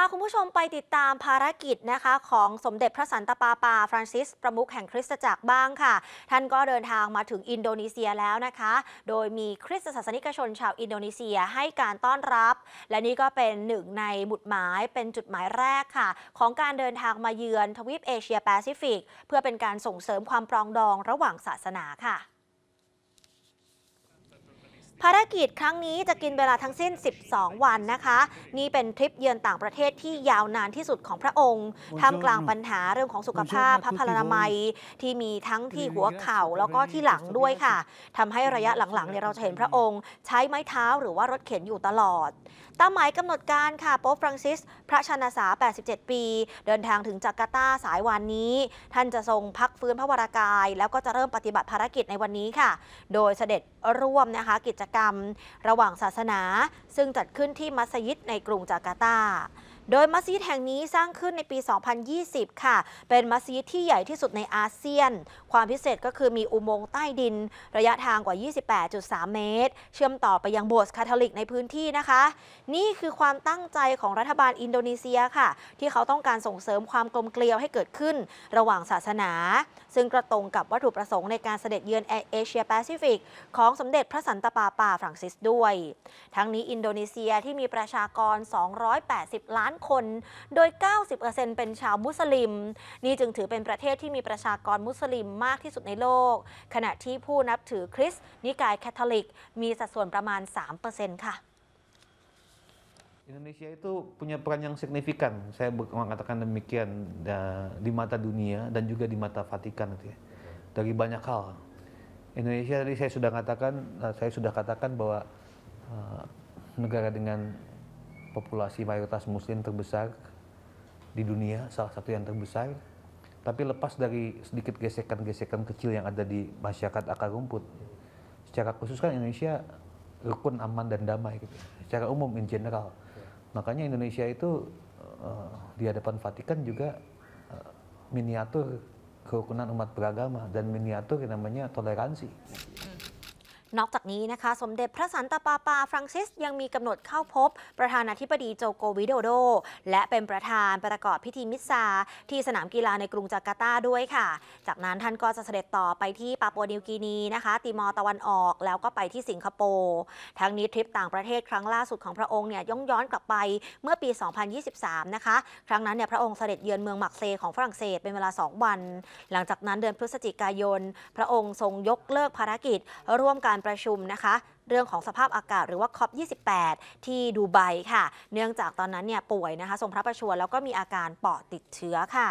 พาคุณผู้ชมไปติดตามภารกิจนะคะของสมเด็จพระสันตะปาปาฟรานซิสประมุขแห่งคริสตจักรบ้างค่ะ ท่านก็เดินทางมาถึงอินโดนีเซียแล้วนะคะ โดยมีคริสตศาสนิกชนชาวอินโดนีเซียให้การต้อนรับ และนี่ก็เป็นหนึ่งในหมุดหมายเป็นจุดหมายแรกค่ะ ของการเดินทางมาเยือนทวีปเอเชียแปซิฟิก เพื่อเป็นการส่งเสริมความปรองดองระหว่างศาสนาค่ะภารกิจครั้งนี้จะกินเวลาทั้งสิ้น 12 วันนะคะ นี่เป็นทริปเยือนต่างประเทศที่ยาวนานที่สุดของพระองค์ ท่ามกลางปัญหาเรื่องของสุขภาพพระพลานามัย ที่มีทั้งที่หัวเข่าแล้วก็ที่หลังด้วยค่ะ ทำให้ระยะหลังๆเนี่ยเราจะเห็นพระองค์ใช้ไม้เท้าหรือว่ารถเข็นอยู่ตลอด ตามหมายกำหนดการค่ะโป๊ปฟรังซิส พระชนาสา87 ปี เดินทางถึงจาการ์ตาสายวันนี้ ท่านจะทรงพักฟื้นพระวรากาย แล้วก็จะเริ่มปฏิบัติภารกิจในวันนี้ค่ะ โดยเสด็จร่วมนะคะกิจกรรมรรมระหว่างศาสนาซึ่งจัดขึ้นที่มัสยิดในกรุงจาการ์ตาโดยมัสยิดแห่งนี้สร้างขึ้นในปี 2020 ค่ะ เป็นมัสยิดที่ใหญ่ที่สุดในอาเซียน ความพิเศษก็คือมีอุโมงค์ใต้ดิน ระยะทางกว่า 28.3 เมตร เชื่อมต่อไปยังโบสถ์คาทอลิกในพื้นที่นะคะ นี่คือความตั้งใจของรัฐบาลอินโดนีเซียค่ะ ที่เขาต้องการส่งเสริมความกลมเกลียวให้เกิดขึ้น ระหว่างศาสนา ซึ่งกระตรงกับวัตถุประสงค์ในการเสด็จเยือนเอเชียแปซิฟิก ของสมเด็จพระสันตะปาปาฟรังซิสด้วย ทั้งนี้อินโดนีเซียที่มีประชากร 280 ล้านคนโดย 90%เป็นชาวมุสลิม นี่จึงถือเป็นประเทศที่มีประชากรมุสลิมมากที่สุดในโลก ขณะที่ผู้นับถือคริสต์นิกายแคทอลิกมีสัดส่วนประมาณ3%ค่ะ Indonesia itu punya peran yang signifikan. Saya mengatakan demikian di mata dunia dan juga di mata Vatikan gitu ya. Dari banyak hal. Indonesia tadi saya sudah katakan, saya sudah katakan bahwa negara dengan populasi mayoritas muslim terbesar di dunia, salah satu yang terbesar. Tapi lepas dari sedikit gesekan-gesekan kecil yang ada di masyarakat akar rumput, secara khusus kan Indonesia rukun, aman, dan damai gitu. Secara umum, in general. Makanya Indonesia itu uh, di hadapan Vatikan juga uh, miniatur kerukunan umat beragama dan miniatur yang namanya toleransi. นอกจากนี้นะคะ สมเด็จพระสันตะปาปาฟรังซิส ยังมีกำหนดเข้าพบประธานาธิบดีโจโกวิโดโด และเป็นประธานประกอบพิธีมิสซาที่สนามกีฬาในกรุงจาการ์ตาด้วยค่ะ จากนั้นท่านก็จะเสด็จต่อไปที่ปาปัวนิวกินีนะคะ ติมอร์ตะวันออกแล้วก็ไปที่สิงคโปร์ ทั้งนี้ทริปต่างประเทศครั้งล่าสุดของพระองค์เนี่ยย้อนย้อนกลับไปเมื่อปี 2023 นะคะ ครั้งนั้นเนี่ยพระองค์เสด็จเยือนเมืองมักเซของฝรั่งเศสเป็นเวลา2วัน หลังจากนั้นเดือนพฤศจิกายน พระองค์ทรงยกเลิกภารกิจ ร่วมการประชุมนะคะเรื่องของสภาพอากาศหรือว่าคอป28 ที่ดูไบค่ะ เนื่องจากตอนนั้นเนี่ยป่วยนะคะ ทรงพระประชวรแล้วก็มีอาการปอดติดเชื้อค่ะ